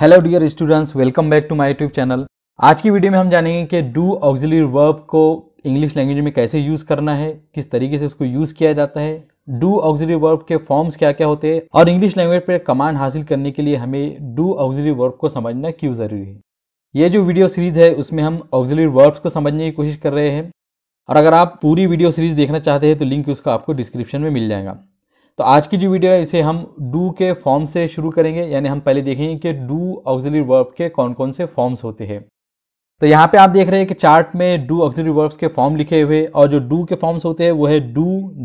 hello dear students welcome back to my YouTube channel आज की video में हम जानेंगे कि डू ऑक्सिलरी वर्ब को इंग्लिश लैंग्वेज में कैसे यूज़ करना है किस तरीके से उसको यूज़ किया जाता है डू ऑक्सिलरी वर्ब के फॉर्म्स क्या क्या होते हैं और इंग्लिश लैंग्वेज पर कमांड हासिल करने के लिए हमें डू ऑक्सिलरी वर्ब को समझना क्यों ज़रूरी है ये जो वीडियो सीरीज़ है उसमें हम ऑक्सिलरी वर्ब्स को समझने की कोशिश कर रहे हैं और अगर आप पूरी वीडियो सीरीज़ देखना चाहते हैं तो लिंक उसका आपको डिस्क्रिप्शन में मिल जाएगा तो आज की जो वीडियो है इसे हम डू के फॉर्म से शुरू करेंगे यानी हम पहले देखेंगे कि डू ऑक्जिलरी वर्ब के कौन कौन से फॉर्म्स होते हैं तो यहाँ पे आप देख रहे हैं कि चार्ट में डू ऑक्जिलरी वर्ब्स के फॉर्म लिखे हुए और जो डू के फॉर्म्स होते हैं वो है do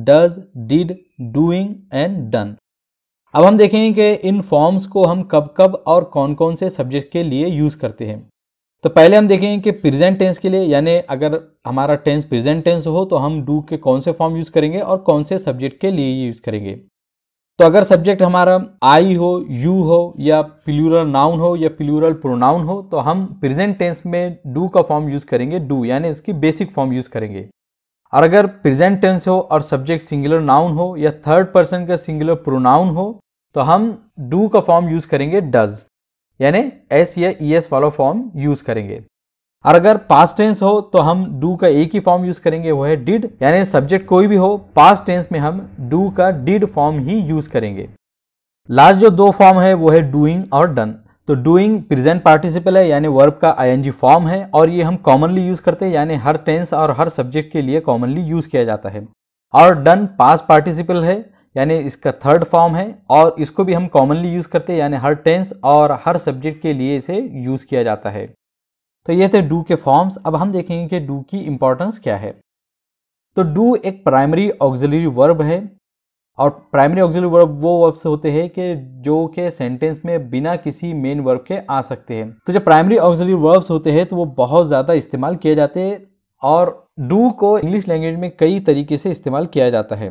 does did doing and done अब हम देखेंगे कि इन फॉर्म्स को हम कब कब और कौन कौन से सब्जेक्ट के लिए यूज़ करते हैं तो पहले हम देखेंगे कि प्रेजेंट टेंस के लिए यानी अगर हमारा टेंस प्रेजेंट टेंस हो तो हम डू के कौन से फॉर्म यूज़ करेंगे और कौन से सब्जेक्ट के लिए यूज़ करेंगे तो अगर सब्जेक्ट हमारा आई हो यू हो या प्लूरल नाउन हो या प्लूरल प्रोनाउन हो तो हम प्रेजेंट टेंस में डू का फॉर्म यूज़ करेंगे डू यानी इसकी बेसिक फॉर्म यूज़ करेंगे और अगर प्रेजेंट टेंस हो और सब्जेक्ट सिंगुलर नाउन हो या थर्ड पर्सन का सिंगुलर प्रोनाउन हो तो हम डू का फॉर्म यूज़ करेंगे डज़ यानी एस या ई e एस वाला फॉर्म यूज करेंगे और अगर पास्ट टेंस हो तो हम डू का एक ही फॉर्म यूज करेंगे वो है डिड यानी सब्जेक्ट कोई भी हो पास्ट टेंस में हम डू का डिड फॉर्म ही यूज करेंगे लास्ट जो दो फॉर्म है वो है डूइंग और डन तो डूइंग प्रेजेंट पार्टिसिपल है यानी वर्ब का आईएनजी फॉर्म है और ये हम कॉमनली यूज करते हैं यानी हर टेंस और हर सब्जेक्ट के लिए कॉमनली यूज किया जाता है और डन पास्ट पार्टिसिपल है यानी इसका थर्ड फॉर्म है और इसको भी हम कॉमनली यूज़ करते हैं यानी हर टेंस और हर सब्जेक्ट के लिए इसे यूज़ किया जाता है तो ये थे डू के फॉर्म्स अब हम देखेंगे कि डू की इम्पोर्टेंस क्या है तो डू एक प्राइमरी ऑग्जिलरी वर्ब है और प्राइमरी ऑक्सिलरी वर्ब वो वर्ब्स होते हैं कि जो के सेंटेंस में बिना किसी मेन वर्ब के आ सकते हैं तो जब प्राइमरी ऑक्सिलरी वर्ब्स होते हैं तो वो बहुत ज़्यादा इस्तेमाल किए जाते हैं और डू को इंग्लिश लैंग्वेज में कई तरीके से इस्तेमाल किया जाता है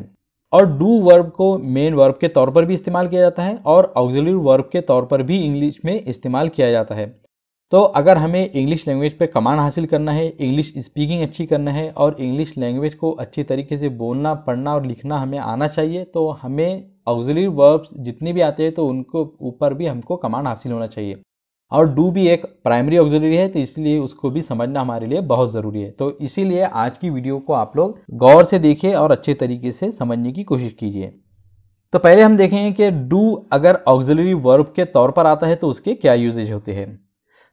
और डू वर्ब को मेन वर्ब के तौर पर भी इस्तेमाल किया जाता है और ऑक्जिलरी वर्ब के तौर पर भी इंग्लिश में इस्तेमाल किया जाता है तो अगर हमें इंग्लिश लैंग्वेज पे कमान हासिल करना है इंग्लिश स्पीकिंग अच्छी करना है और इंग्लिश लैंग्वेज को अच्छी तरीके से बोलना पढ़ना और लिखना हमें आना चाहिए तो हमें ऑक्जिलरी वर्ब्स जितनी भी आते हैं तो उनको ऊपर भी हमको कमान हासिल होना चाहिए और डू भी एक प्राइमरी ऑक्सिलरी है तो इसलिए उसको भी समझना हमारे लिए बहुत ज़रूरी है तो इसीलिए आज की वीडियो को आप लोग गौर से देखिए और अच्छे तरीके से समझने की कोशिश कीजिए तो पहले हम देखेंगे कि डू अगर ऑक्सिलरी वर्ब के तौर पर आता है तो उसके क्या यूजेज होते हैं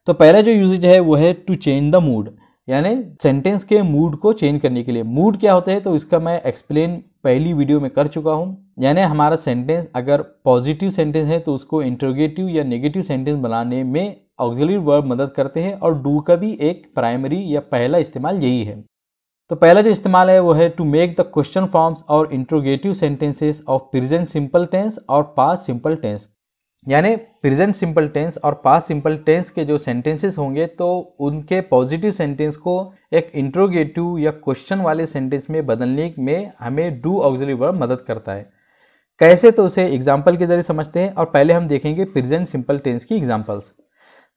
तो पहला जो यूजेज है वो है टू चेंज द मूड यानी सेंटेंस के मूड को चेंज करने के लिए मूड क्या होता है तो इसका मैं एक्सप्लेन पहली वीडियो में कर चुका हूँ यानी हमारा सेंटेंस अगर पॉजिटिव सेंटेंस है तो उसको इंट्रोगेटिव या नेगेटिव सेंटेंस बनाने में ऑक्जिलरी वर्ब मदद करते हैं और डू का भी एक प्राइमरी या पहला इस्तेमाल यही है तो पहला जो इस्तेमाल है वो है to make the question forms और interrogative sentences of present simple tense और पास सिंपल टेंस यानी प्रेजेंट सिंपल टेंस और पास सिंपल टेंस के जो सेंटेंसेस होंगे तो उनके पॉजिटिव सेंटेंस को एक इंट्रोगेटिव या क्वेश्चन वाले सेंटेंस में बदलने में हमें डू ऑक्सिलरी वर्ब मदद करता है कैसे तो उसे एग्जाम्पल के जरिए समझते हैं और पहले हम देखेंगे प्रेजेंट सिंपल टेंस की एग्जाम्पल्स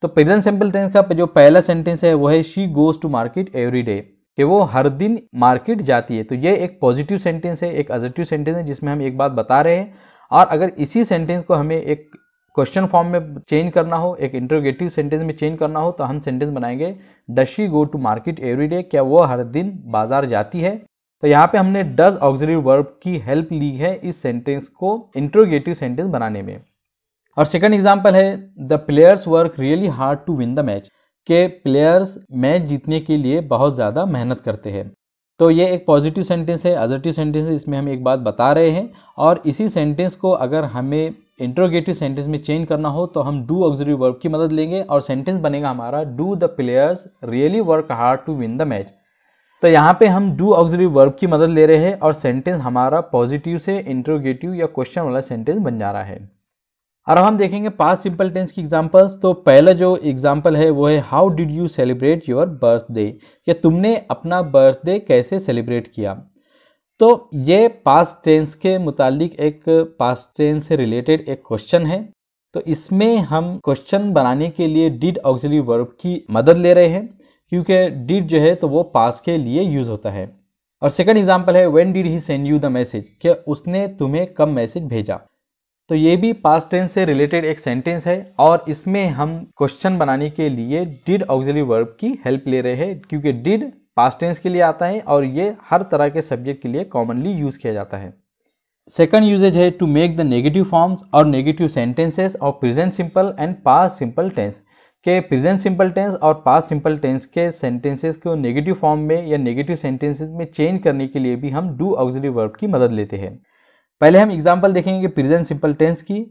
तो प्रेजेंट सिंपल टेंस का जो पहला सेंटेंस है वो है she goes to market every day कि वो हर दिन मार्केट जाती है तो ये एक पॉजिटिव सेंटेंस है एक अजटिव सेंटेंस है जिसमें हम एक बात बता रहे हैं और अगर इसी सेंटेंस को हमें एक क्वेश्चन फॉर्म में चेंज करना हो एक इंटरोगेटिव सेंटेंस में चेंज करना हो तो हम सेंटेंस बनाएंगे does she go to market every day क्या वो हर दिन बाजार जाती है तो यहाँ पे हमने डज ऑक्सिलरी वर्ब की हेल्प ली है इस सेंटेंस को इंट्रोगेटिव सेंटेंस बनाने में और सेकंड एग्जांपल है the players work really hard to win the match के प्लेयर्स मैच जीतने के लिए बहुत ज़्यादा मेहनत करते हैं तो ये एक पॉजिटिव सेंटेंस है अजर्टिव सेंटेंस है इसमें हम एक बात बता रहे हैं और इसी सेंटेंस को अगर हमें इंट्रोगेटिव सेंटेंस में चेंज करना हो तो हम डू ऑक्सिलरी वर्ब की मदद लेंगे और सेंटेंस बनेगा हमारा do the players really work hard to win the match तो यहाँ पे हम डू ऑक्सिलरी वर्ब की मदद ले रहे हैं और सेंटेंस हमारा पॉजिटिव से इंट्रोगेटिव या क्वेश्चन वाला सेंटेंस बन जा रहा है और हम देखेंगे पास सिंपल टेंस की एग्जाम्पल्स तो पहला जो एग्जाम्पल है वो है how did you celebrate your birthday या तुमने अपना बर्थडे कैसे सेलिब्रेट किया तो ये पास्ट टेंस के मुतालिक एक पास्ट टेंस से रिलेटेड एक क्वेश्चन है तो इसमें हम क्वेश्चन बनाने के लिए डिड ऑक्सिलरी वर्ब की मदद ले रहे हैं क्योंकि डिड जो है तो वो पास के लिए यूज़ होता है और सेकंड एग्जांपल है when did he send you the message कि उसने तुम्हें कब मैसेज भेजा तो ये भी पास टेंस से रिलेटेड एक सेंटेंस है और इसमें हम क्वेश्चन बनाने के लिए डिड ऑक्सिलरी वर्ब की हेल्प ले रहे हैं क्योंकि डिड पास्ट टेंस के लिए आता है और ये हर तरह के सब्जेक्ट के लिए कॉमनली यूज़ किया जाता है सेकंड यूजेज है to make the negative forms और नेगेटिव सेंटेंसेस और present simple and past simple tense के प्रेजेंट सिंपल टेंस और पास सिंपल टेंस के सेंटेंसेस को नेगेटिव फॉर्म में या नेगेटिव सेंटेंसेस में चेंज करने के लिए भी हम डू ऑक्सिलरी वर्ब की मदद लेते हैं पहले हम एग्जाम्पल देखेंगे प्रेजेंट सिंपल टेंस की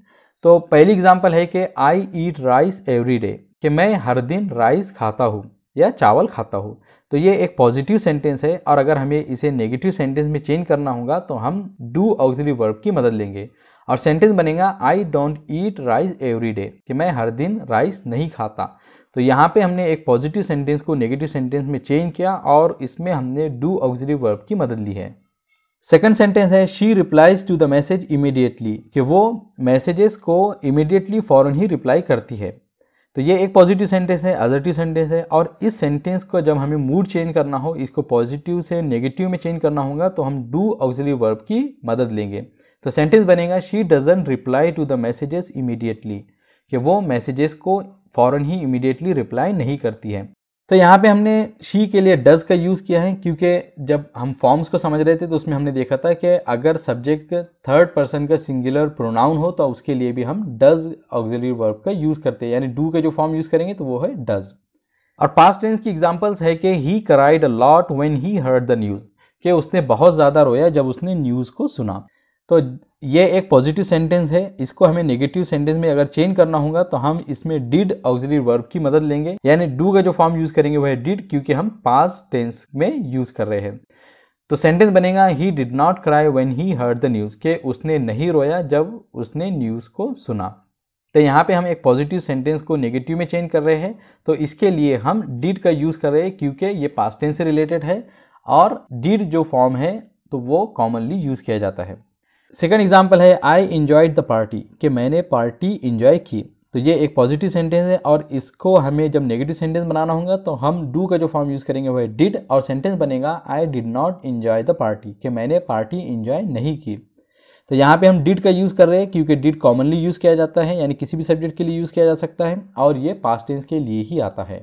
तो पहली एग्जाम्पल है कि I eat rice every day कि मैं हर दिन राइस खाता हूँ या चावल खाता हूँ तो ये एक पॉजिटिव सेंटेंस है और अगर हमें इसे नेगेटिव सेंटेंस में चेंज करना होगा तो हम डू ऑक्सिलरी वर्ब की मदद लेंगे और सेंटेंस बनेगा I don't eat rice every day कि मैं हर दिन राइस नहीं खाता तो यहाँ पे हमने एक पॉजिटिव सेंटेंस को नेगेटिव सेंटेंस में चेंज किया और इसमें हमने डू ऑक्सिलरी वर्ब की मदद ली है सेकेंड सेंटेंस है she replies to the message immediately कि वो मैसेजेस को इमीडिएटली फ़ौरन ही रिप्लाई करती है तो ये एक पॉजिटिव सेंटेंस है अजर्टिव सेंटेंस है और इस सेंटेंस को जब हमें मूड चेंज करना हो इसको पॉजिटिव से नेगेटिव में चेंज करना होगा तो हम डू ऑक्सिलरी वर्ब की मदद लेंगे तो सेंटेंस बनेगा she doesn't reply to the messages immediately कि वो मैसेजेस को फ़ौरन ही इमीडिएटली रिप्लाई नहीं करती है तो यहाँ पे हमने शी के लिए डज का यूज़ किया है क्योंकि जब हम फॉर्म्स को समझ रहे थे तो उसमें हमने देखा था कि अगर सब्जेक्ट थर्ड पर्सन का सिंगुलर प्रोनाउन हो तो उसके लिए भी हम डज ऑक्जिलरी वर्ब का यूज़ करते हैं यानी डू का जो फॉर्म यूज़ करेंगे तो वो है डज और पास्ट टेंस की एग्जांपल्स है कि he cried a lot when he heard the news कि उसने बहुत ज़्यादा रोया जब उसने न्यूज़ को सुना तो ये एक पॉजिटिव सेंटेंस है इसको हमें नेगेटिव सेंटेंस में अगर चेंज करना होगा तो हम इसमें डिड ऑक्सिलरी वर्ब की मदद लेंगे यानी डू का जो फॉर्म यूज करेंगे वह डिड क्योंकि हम पास टेंस में यूज कर रहे हैं तो सेंटेंस बनेगा he did not cry when he heard the news के उसने नहीं रोया जब उसने न्यूज़ को सुना तो यहाँ पे हम एक पॉजिटिव सेंटेंस को नेगेटिव में चेंज कर रहे हैं तो इसके लिए हम डिड का यूज़ कर रहे हैं क्योंकि ये पास्ट टेंस से रिलेटेड है और डिड जो फॉर्म है तो वो कॉमनली यूज़ किया जाता है सेकेंड एग्जाम्पल है आई इन्जॉयड द पार्टी कि मैंने पार्टी इन्जॉय की तो ये एक पॉजिटिव सेंटेंस है और इसको हमें जब नेगेटिव सेंटेंस बनाना होगा तो हम डू का जो फॉर्म यूज़ करेंगे वह डिड और सेंटेंस बनेगा I did not enjoy the party कि मैंने पार्टी इन्जॉय नहीं की तो यहाँ पे हम डिड का यूज़ कर रहे हैं क्योंकि डिड कॉमनली यूज़ किया जाता है यानी किसी भी सब्जेक्ट के लिए यूज़ किया जा सकता है और ये पास्ट टेंस के लिए ही आता है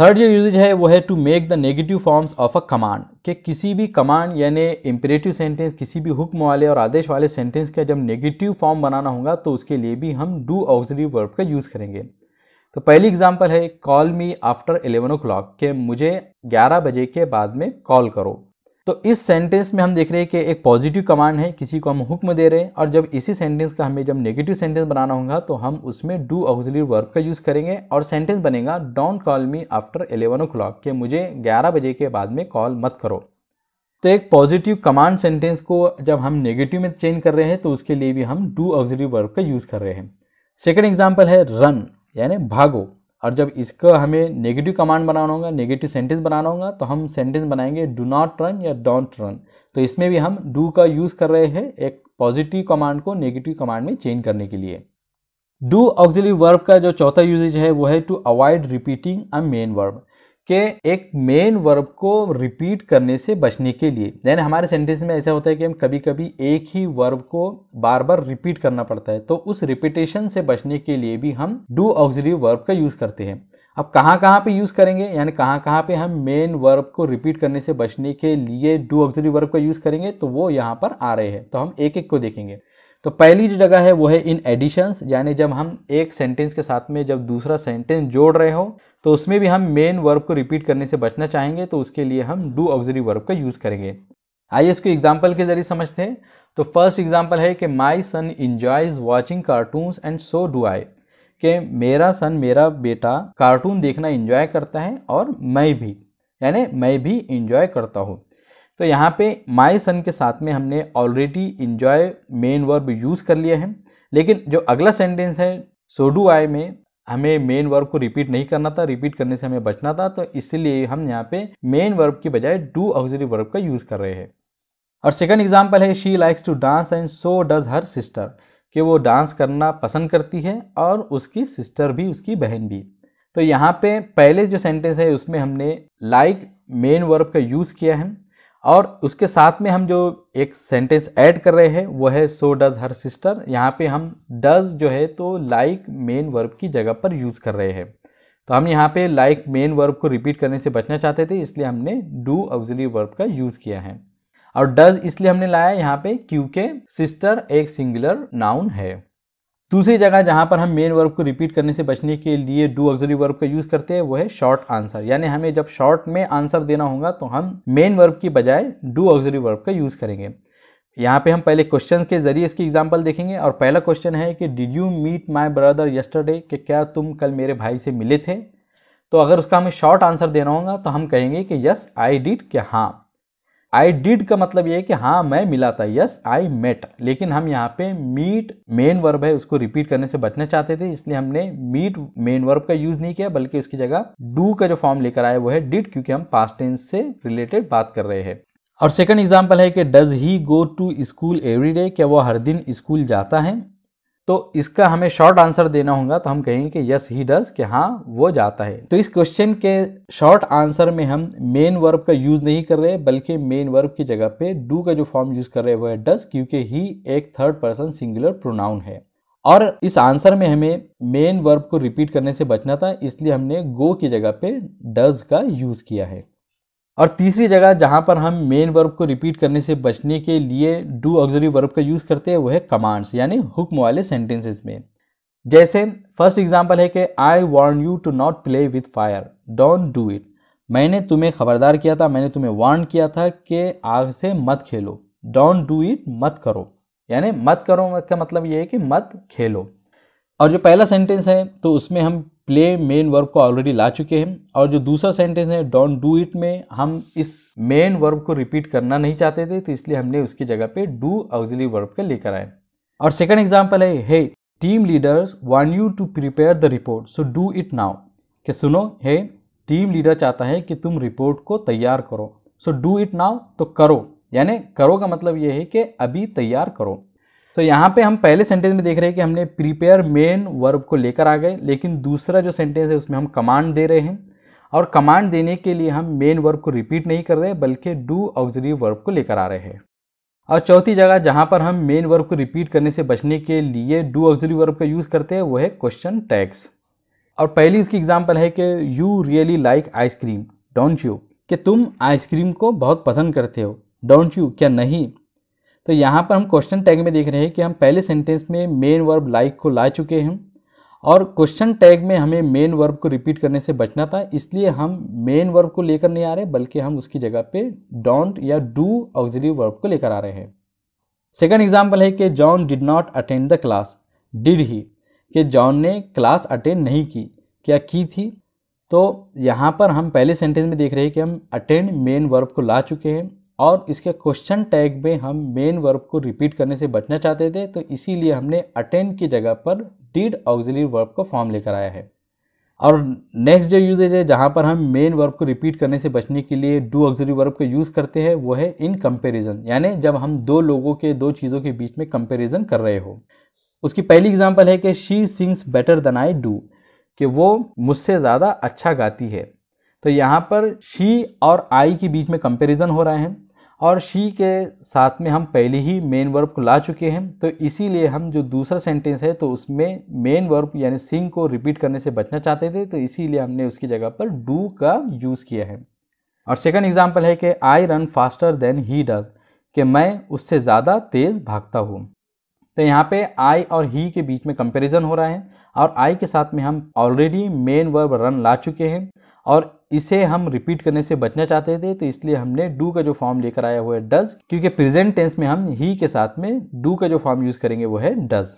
थर्ड जो यूजेज है वो है to make the negative forms of a command कि किसी भी कमांड यानी इम्परेटिव सेंटेंस किसी भी हुक्म वाले और आदेश वाले सेंटेंस का जब नेगेटिव फॉर्म बनाना होगा तो उसके लिए भी हम डू ऑक्सरी वर्ब का यूज़ करेंगे तो पहली एग्जांपल है call me after eleven o'clock के मुझे ग्यारह बजे के बाद में कॉल करो तो इस सेंटेंस में हम देख रहे हैं कि एक पॉजिटिव कमांड है किसी को हम हुक्म दे रहे हैं और जब इसी सेंटेंस का हमें जब नेगेटिव सेंटेंस बनाना होगा तो हम उसमें डू ऑक्सिलरी वर्ब का यूज़ करेंगे और सेंटेंस बनेगा don't call me after eleven o'clock कि मुझे ग्यारह बजे के बाद में कॉल मत करो तो एक पॉजिटिव कमांड सेंटेंस को जब हम नेगेटिव में चेंज कर रहे हैं तो उसके लिए भी हम डू ऑक्सिलरी वर्ब का यूज़ कर रहे हैं सेकेंड एग्जाम्पल है रन यानी भागो और जब इसका हमें नेगेटिव कमांड बनाना होगा नेगेटिव सेंटेंस बनाना होगा तो हम सेंटेंस बनाएंगे डू नॉट रन या डोंट रन तो इसमें भी हम डू का यूज़ कर रहे हैं एक पॉजिटिव कमांड को नेगेटिव कमांड में चेंज करने के लिए डू ऑक्जिलरी वर्ब का जो चौथा यूजेज है वो है to avoid repeating a main verb कि एक मेन वर्ब को रिपीट करने से बचने के लिए यानी हमारे सेंटेंस में ऐसा होता है कि हम कभी कभी एक ही वर्ब को बार बार रिपीट करना पड़ता है तो उस रिपीटेशन से बचने के लिए भी हम डू ऑक्सिलरी वर्ब का यूज़ करते हैं अब कहाँ कहाँ पे यूज़ करेंगे यानी कहाँ कहाँ पे हम मेन वर्ब को रिपीट करने से बचने के लिए डू ऑक्सिलरी वर्ब का यूज़ करेंगे तो वो यहाँ पर आ रहे हैं तो हम एक एक को देखेंगे तो पहली जो जगह है वो है इन एडिशंस यानी जब हम एक सेंटेंस के साथ में जब दूसरा सेंटेंस जोड़ रहे हो तो उसमें भी हम मेन वर्ब को रिपीट करने से बचना चाहेंगे तो उसके लिए हम डू ऑक्जरी वर्ब का यूज़ करेंगे आइए इसको एग्जाम्पल के जरिए समझते हैं तो फर्स्ट एग्जाम्पल है कि my son enjoys watching cartoons and so do I कि मेरा सन मेरा बेटा कार्टून देखना इन्जॉय करता है और मैं भी यानी मैं भी इन्जॉय करता हूँ तो यहाँ पे माई सन के साथ में हमने already enjoy main verb use कर लिया है लेकिन जो अगला सेंटेंस है सो डू आई में हमें मेन वर्ब को रिपीट नहीं करना था रिपीट करने से हमें बचना था तो इसलिए हम यहाँ पे मेन वर्ब की बजाय डू ऑक्सिलरी वर्ब का यूज़ कर रहे हैं और सेकंड एग्जाम्पल है she likes to dance and so does her sister कि वो डांस करना पसंद करती है और उसकी सिस्टर भी उसकी बहन भी तो यहाँ पे पहले जो सेंटेंस है उसमें हमने लाइक मेन वर्ब का यूज़ किया है और उसके साथ में हम जो एक सेंटेंस ऐड कर रहे हैं वो है सो डज हर सिस्टर यहाँ पे हम डज जो है तो लाइक मेन वर्ब की जगह पर यूज़ कर रहे हैं तो हम यहाँ पे लाइक मेन वर्ब को रिपीट करने से बचना चाहते थे इसलिए हमने डू ऑक्जिली वर्ब का यूज़ किया है और डज इसलिए हमने लाया यहाँ पे क्योंकि सिस्टर एक सिंगुलर नाउन है दूसरी जगह जहाँ पर हम मेन वर्ब को रिपीट करने से बचने के लिए डू ऑक्सिलरी वर्ब का यूज़ करते हैं वो है शॉर्ट आंसर यानी हमें जब शॉर्ट में आंसर देना होगा तो हम मेन वर्ब की बजाय डू ऑक्सिलरी वर्ब का यूज़ करेंगे यहाँ पे हम पहले क्वेश्चन के जरिए इसकी एग्जाम्पल देखेंगे और पहला क्वेश्चन है कि did you meet my brother yesterday कि क्या तुम कल मेरे भाई से मिले थे तो अगर उसका हमें शॉर्ट आंसर देना होगा तो हम कहेंगे कि यस आई डिड कि हाँ आई डिड का मतलब ये है कि हाँ मैं मिला था यस आई मेट लेकिन हम यहाँ पे मीट मेन वर्ब है उसको रिपीट करने से बचना चाहते थे इसलिए हमने मीट मेन वर्ब का यूज नहीं किया बल्कि उसकी जगह डू का जो फॉर्म लेकर आया वो है डिड क्योंकि हम पास्ट टेंस से रिलेटेड बात कर रहे हैं और सेकंड एग्जांपल है कि does he go to school every day क्या वो हर दिन स्कूल जाता है तो इसका हमें शॉर्ट आंसर देना होगा तो हम कहेंगे कि यस ही डज कि हाँ वो जाता है तो इस क्वेश्चन के शॉर्ट आंसर में हम मेन वर्ब का यूज़ नहीं कर रहे बल्कि मेन वर्ब की जगह पे डू का जो फॉर्म यूज़ कर रहे हैं वो है डज क्योंकि ही एक थर्ड पर्सन सिंगुलर प्रोनाउन है और इस आंसर में हमें मेन वर्ब को रिपीट करने से बचना था इसलिए हमने गो की जगह पे डज का यूज़ किया है और तीसरी जगह जहाँ पर हम मेन वर्ब को रिपीट करने से बचने के लिए डू ऑक्जरी वर्ब का यूज़ करते हैं वो है कमांड्स यानी हुक्म वाले सेंटेंसेस में जैसे फर्स्ट एग्जाम्पल है कि I warn you to not play with fire don't do it मैंने तुम्हें खबरदार किया था मैंने तुम्हें वार्न किया था कि आग से मत खेलो डोंट डू इट मत करो यानी मत करो का मतलब ये है कि मत खेलो और जो पहला सेंटेंस है तो उसमें हम प्ले मेन वर्ब को ऑलरेडी ला चुके हैं और जो दूसरा सेंटेंस है डोंट डू इट में हम इस मेन वर्ब को रिपीट करना नहीं चाहते थे तो इसलिए हमने उसकी जगह पे डू ऑक्सिलरी वर्ब का लेकर आए और सेकंड एग्जांपल है hey team leaders want you to prepare the report so do it now कि सुनो हे टीम लीडर चाहता है कि तुम रिपोर्ट को तैयार करो सो डू इट नाउ तो करो यानी करो का मतलब ये है कि अभी तैयार करो तो यहाँ पे हम पहले सेंटेंस में देख रहे हैं कि हमने प्रिपेयर मेन वर्ब को लेकर आ गए लेकिन दूसरा जो सेंटेंस है उसमें हम कमांड दे रहे हैं और कमांड देने के लिए हम मेन वर्ब को रिपीट नहीं कर रहे बल्कि डू ऑक्जरी वर्ब को लेकर आ रहे हैं और चौथी जगह जहाँ पर हम मेन वर्ब को रिपीट करने से बचने के लिए डू ऑक्जरी वर्ब का यूज़ करते हैं वो है क्वेश्चन टैग्स और पहली इसकी एग्जाम्पल है कि you really like ice cream don't you कि तुम आइसक्रीम को बहुत पसंद करते हो डोंट यू क्या नहीं तो यहाँ पर हम क्वेश्चन टैग में देख रहे हैं कि हम पहले सेंटेंस में मेन वर्ब लाइक को ला चुके हैं और क्वेश्चन टैग में हमें मेन वर्ब को रिपीट करने से बचना था इसलिए हम मेन वर्ब को लेकर नहीं आ रहे बल्कि हम उसकी जगह पे डोंट या डू ऑक्जरी वर्ब को लेकर आ रहे हैं सेकंड एग्जाम्पल है कि John did not attend the class did he कि जॉन ने क्लास अटेंड नहीं की क्या की थी तो यहाँ पर हम पहले सेंटेंस में देख रहे हैं कि हम अटेंड मेन वर्ब को ला चुके हैं और इसके क्वेश्चन टैग में हम मेन वर्ब को रिपीट करने से बचना चाहते थे तो इसीलिए हमने अटेंड की जगह पर डिड ऑक्जिलरी वर्ब को फॉर्म लेकर आया है और नेक्स्ट जो यूजेज है जहाँ पर हम मेन वर्ब को रिपीट करने से बचने के लिए डू ऑक्सिलरी वर्ब का यूज़ करते हैं वो है इन कंपेरिज़न यानी जब हम दो लोगों के दो चीज़ों के बीच में कंपेरिजन कर रहे हो उसकी पहली एग्जाम्पल है कि she sings better than I do कि वो मुझसे ज़्यादा अच्छा गाती है तो यहाँ पर शी और आई के बीच में कंपेरिजन हो रहा है और शी के साथ में हम पहले ही मेन वर्ब को ला चुके हैं तो इसीलिए हम जो दूसरा सेंटेंस है तो उसमें मेन वर्ब यानी सिंग को रिपीट करने से बचना चाहते थे तो इसीलिए हमने उसकी जगह पर डू का यूज़ किया है और सेकंड एग्जांपल है कि I run faster than he does कि मैं उससे ज़्यादा तेज़ भागता हूँ तो यहाँ पे आई और ही के बीच में कंपेरिजन हो रहा है और आई के साथ में हम ऑलरेडी मेन वर्ब रन ला चुके हैं और इसे हम रिपीट करने से बचना चाहते थे तो इसलिए हमने डू का जो फॉर्म लेकर आया हुआ है डज क्योंकि प्रेजेंट टेंस में हम ही के साथ में डू का जो फॉर्म यूज करेंगे वो है डज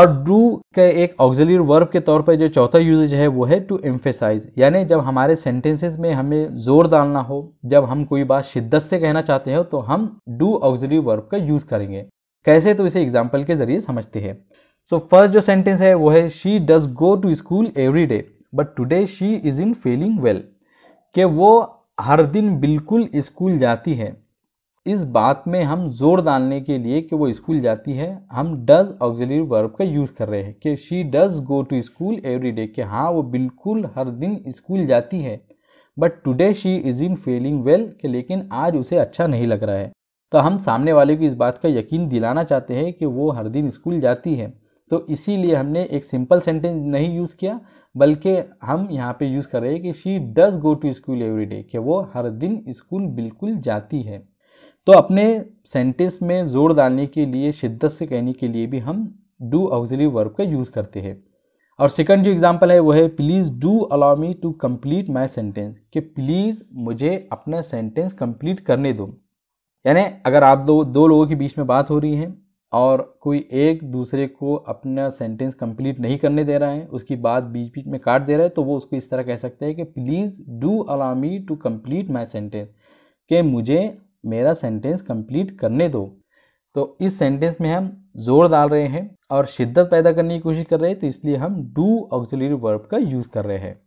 और डू का एक ऑक्सिलरी वर्ब के तौर पर जो चौथा यूजेज है वो है टू एम्फेसाइज यानी जब हमारे सेंटेंसेस में हमें जोर डालना हो जब हम कोई बात शिद्दत से कहना चाहते हो तो हम डू ऑक्सिलरी वर्ब का यूज़ करेंगे कैसे तो इसे एग्जाम्पल के जरिए समझते हैं सो फर्स्ट जो सेंटेंस है वो है she does go to school every day but today she is in feeling well कि वो हर दिन बिल्कुल स्कूल जाती है इस बात में हम जोर डालने के लिए कि वो स्कूल जाती है हम डज ऑक्जिलरी वर्ब का यूज़ कर रहे हैं कि she does go to school every day कि हाँ वो बिल्कुल हर दिन स्कूल जाती है but today she is in feeling well कि लेकिन आज उसे अच्छा नहीं लग रहा है तो हम सामने वाले को इस बात का यकीन दिलाना चाहते हैं कि वो हर दिन स्कूल जाती है तो इसीलिए हमने एक सिंपल सेंटेंस नहीं यूज़ किया बल्कि हम यहाँ पे यूज़ कर रहे हैं कि she does go to school every day कि वो हर दिन स्कूल बिल्कुल जाती है तो अपने सेंटेंस में ज़ोर डालने के लिए शिद्दत से कहने के लिए भी हम डू ऑक्सिलरी वर्ब का यूज़ करते हैं और सेकंड जो एग्जांपल है वो है please do allow me to complete my sentence कि प्लीज़ मुझे अपना सेंटेंस कंप्लीट करने दो यानी अगर आप दो दो लोगों के बीच में बात हो रही है और कोई एक दूसरे को अपना सेंटेंस कंप्लीट नहीं करने दे रहा है उसकी बात बीच बीच में काट दे रहा है तो वो उसको इस तरह कह सकते हैं कि please do allow me to complete my sentence कि मुझे मेरा सेंटेंस कंप्लीट करने दो तो इस सेंटेंस में हम जोर डाल रहे हैं और शिद्दत पैदा करने की कोशिश कर रहे हैं तो इसलिए हम डू ऑक्सिलरी वर्ब का यूज़ कर रहे हैं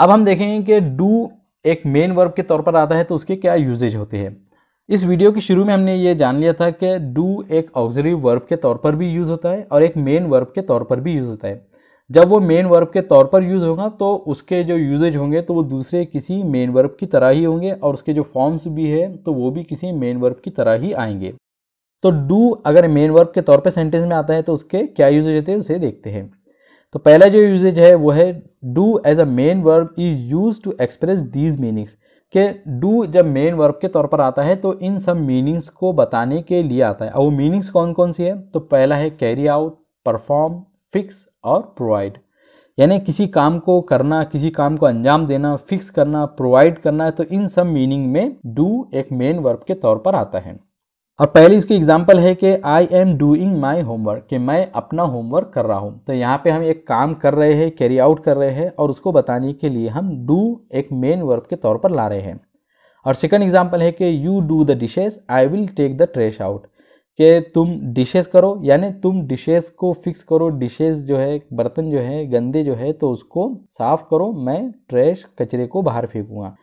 अब हम देखेंगे कि डू एक मेन वर्ब के तौर पर आता है तो उसके क्या यूजेज होते हैं इस वीडियो के शुरू में हमने ये जान लिया था कि डू एक ऑक्जरी वर्ब के तौर पर भी यूज़ होता है और एक मेन वर्ब के तौर पर भी यूज़ होता है जब वो मेन वर्ब के तौर पर यूज़ होगा तो उसके जो यूजेज होंगे तो वो दूसरे किसी मेन वर्ब की तरह ही होंगे और उसके जो फॉर्म्स भी है तो वो भी किसी मेन वर्ब की तरह ही आएंगे तो डू अगर मेन वर्ब के तौर पर सेंटेंस में आता है तो उसके क्या यूजेज होते हैं उसे देखते हैं तो पहला जो यूजेज है वो है do as a main verb is use to express these meanings कि डू जब मेन वर्ब के तौर पर आता है तो इन सब मीनिंग्स को बताने के लिए आता है और वो मीनिंग्स कौन कौन सी है तो पहला है कैरी आउट परफॉर्म फिक्स और प्रोवाइड यानी किसी काम को करना किसी काम को अंजाम देना फिक्स करना प्रोवाइड करना है तो इन सब मीनिंग में डू एक मेन वर्ब के तौर पर आता है और पहली इसकी एग्जाम्पल है कि I am doing my homework कि मैं अपना होमवर्क कर रहा हूँ तो यहाँ पे हम एक काम कर रहे हैं कैरी आउट कर रहे हैं और उसको बताने के लिए हम डू एक मेन वर्ब के तौर पर ला रहे हैं और सेकंड एग्जाम्पल है कि you do the dishes I will take the trash out कि तुम डिशेज करो यानी तुम डिशेज को फिक्स करो डिशेज जो है बर्तन जो है गंदे जो है तो उसको साफ़ करो मैं ट्रेश कचरे को बाहर फेंकूँगा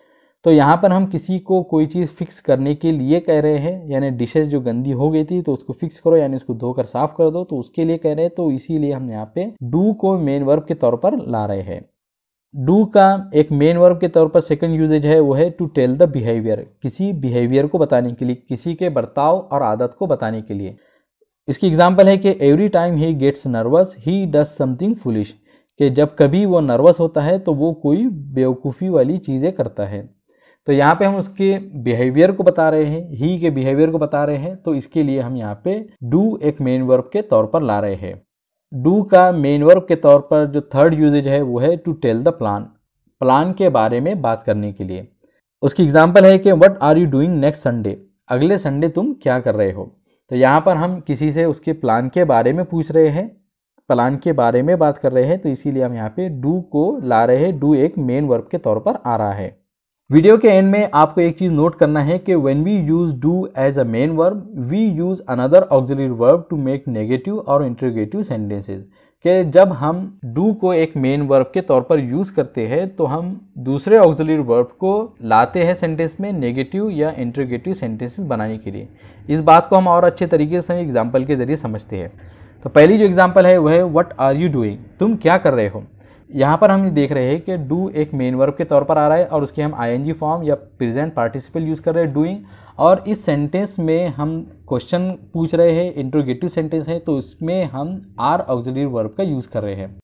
तो यहाँ पर हम किसी को कोई चीज़ फिक्स करने के लिए कह रहे हैं यानी डिशेस जो गंदी हो गई थी तो उसको फिक्स करो यानी उसको धोकर साफ कर दो तो उसके लिए कह रहे हैं तो इसीलिए हम यहाँ पे डू को मेन वर्ब के तौर पर ला रहे हैं डू का एक मेन वर्ब के तौर पर सेकंड यूजेज है वो है टू टेल द बिहेवियर किसी बिहेवियर को बताने के लिए किसी के बर्ताव और आदत को बताने के लिए इसकी एग्जाम्पल है कि every time he gets nervous he does something foolish कि जब कभी वो नर्वस होता है तो वो कोई बेवकूफ़ी वाली चीज़ें करता है तो यहाँ पे हम उसके बिहेवियर को बता रहे हैं ही के बिहेवियर को बता रहे हैं तो इसके लिए हम यहाँ पे डू एक मेन वर्ब के तौर पर ला रहे हैं डू का मेन वर्ब के तौर पर जो थर्ड यूजेज है वो है to tell the plan plan के बारे में बात करने के लिए उसकी एग्जाम्पल है कि what are you doing next Sunday अगले संडे तुम क्या कर रहे हो तो यहाँ पर हम किसी से उसके प्लान के बारे में पूछ रहे हैं प्लान के बारे में बात कर रहे हैं तो इसीलिए हम यहाँ पे डू को ला रहे हैं डू एक मेन वर्ब के तौर पर आ रहा है वीडियो के एंड में आपको एक चीज़ नोट करना है कि when we use do as a main verb we use another auxiliary verb to make negative और इंट्रोगेटिव सेंटेंसेज कि जब हम डू को एक मेन वर्ब के तौर पर यूज़ करते हैं तो हम दूसरे ऑक्जिलरी वर्ब को लाते हैं सेंटेंस में नेगेटिव या इंट्रोगेटिव सेंटेंसेस बनाने के लिए इस बात को हम और अच्छे तरीके से एग्जाम्पल के ज़रिए समझते हैं तो पहली जो एग्जाम्पल है वह है वट आर यू डूइंग तुम क्या कर रहे हो यहाँ पर हम देख रहे हैं कि डू एक मेन वर्ब के तौर पर आ रहा है और उसके हम जी फॉर्म या प्रेजेंट पार्टिसिपल यूज़ कर रहे हैं डूइंग और इस सेंटेंस में हम क्वेश्चन पूछ रहे हैं इंट्रोगेटिव सेंटेंस है तो इसमें हम आर ऑक्सिलरी वर्ब का यूज़ कर रहे हैं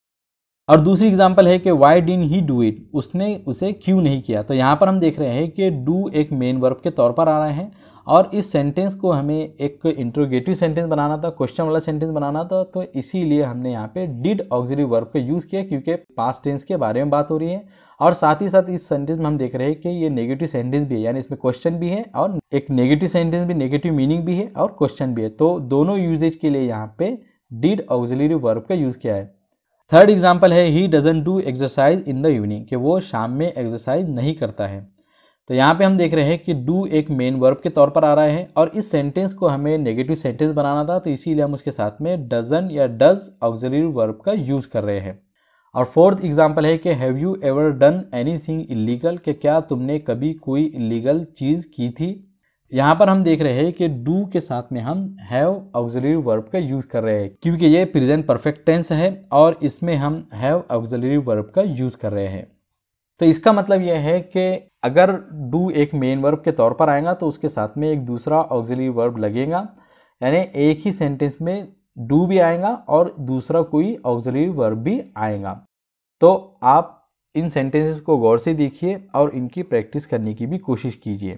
और दूसरी एग्जाम्पल है कि वाई डिन ही डू इट उसने उसे क्यों नहीं किया तो यहाँ पर हम देख रहे हैं कि डू एक मेन वर्ब के तौर पर आ रहे हैं और इस सेंटेंस को हमें एक इंट्रोगेटिव सेंटेंस बनाना था क्वेश्चन वाला सेंटेंस बनाना था तो इसीलिए हमने यहाँ पे डिड ऑक्जरी वर्ब का यूज़ किया क्योंकि पास्ट टेंस के बारे में बात हो रही है और साथ ही साथ इस सेंटेंस में हम देख रहे हैं कि ये नेगेटिव सेंटेंस भी है यानी इसमें क्वेश्चन भी है और एक नेगेटिव सेंटेंस भी नेगेटिव मीनिंग भी है और क्वेश्चन भी है तो दोनों यूजेज के लिए यहाँ पे डिड ऑक्सिलरी वर्ब का यूज़ किया है थर्ड एग्जाम्पल है he doesn't do exercise in the evening कि वो शाम में एक्सरसाइज नहीं करता है तो यहाँ पे हम देख रहे हैं कि डू एक मेन वर्ब के तौर पर आ रहा है और इस सेंटेंस को हमें नेगेटिव सेंटेंस बनाना था तो इसीलिए हम उसके साथ में डजन या डज ऑक्जरी वर्ब का यूज़ कर रहे हैं और फोर्थ एग्जाम्पल है कि have you ever done anything illegal कि क्या तुमने कभी कोई इलीगल चीज़ की थी यहाँ पर हम देख रहे हैं कि डू के साथ में हम हैव ऑक्सिलरी वर्ब का यूज़ कर रहे हैं क्योंकि ये प्रेजेंट परफेक्ट टेंस है और इसमें हम हैव ऑक्सिलरी वर्ब का यूज़ कर रहे हैं तो इसका मतलब यह है कि अगर डू एक मेन वर्ब के तौर पर आएगा तो उसके साथ में एक दूसरा ऑक्सिलरी वर्ब लगेगा यानी एक ही सेंटेंस में डू भी आएगा और दूसरा कोई ऑक्सिलरी वर्ब भी आएगा तो आप इन सेंटेंसेस को गौर से देखिए और इनकी प्रैक्टिस करने की भी कोशिश कीजिए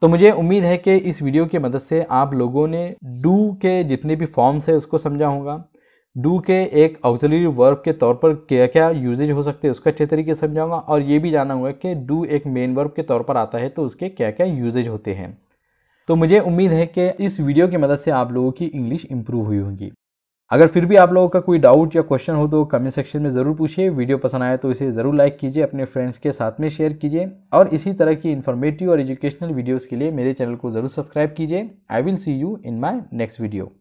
तो मुझे उम्मीद है कि इस वीडियो की मदद से आप लोगों ने डू के जितने भी फॉर्म्स है उसको समझा होगा डू के एक ऑक्सिलरी वर्ब के तौर पर क्या क्या यूजेज हो सकते हैं उसका अच्छे तरीके से समझाऊंगा और ये भी जाना होगा कि डू एक मेन वर्ब के तौर पर आता है तो उसके क्या क्या यूजेज होते हैं तो मुझे उम्मीद है कि इस वीडियो की मदद से आप लोगों की इंग्लिश इम्प्रूव हुई होगी अगर फिर भी आप लोगों का कोई डाउट या क्वेश्चन हो तो कमेंट सेक्शन में ज़रूर पूछिए वीडियो पसंद आए तो इसे ज़रूर लाइक कीजिए अपने फ्रेंड्स के साथ में शेयर कीजिए और इसी तरह की इन्फॉर्मेटिव और एजुकेशनल वीडियोज़ के लिए मेरे चैनल को ज़रूर सब्सक्राइब कीजिए I will see you in my next video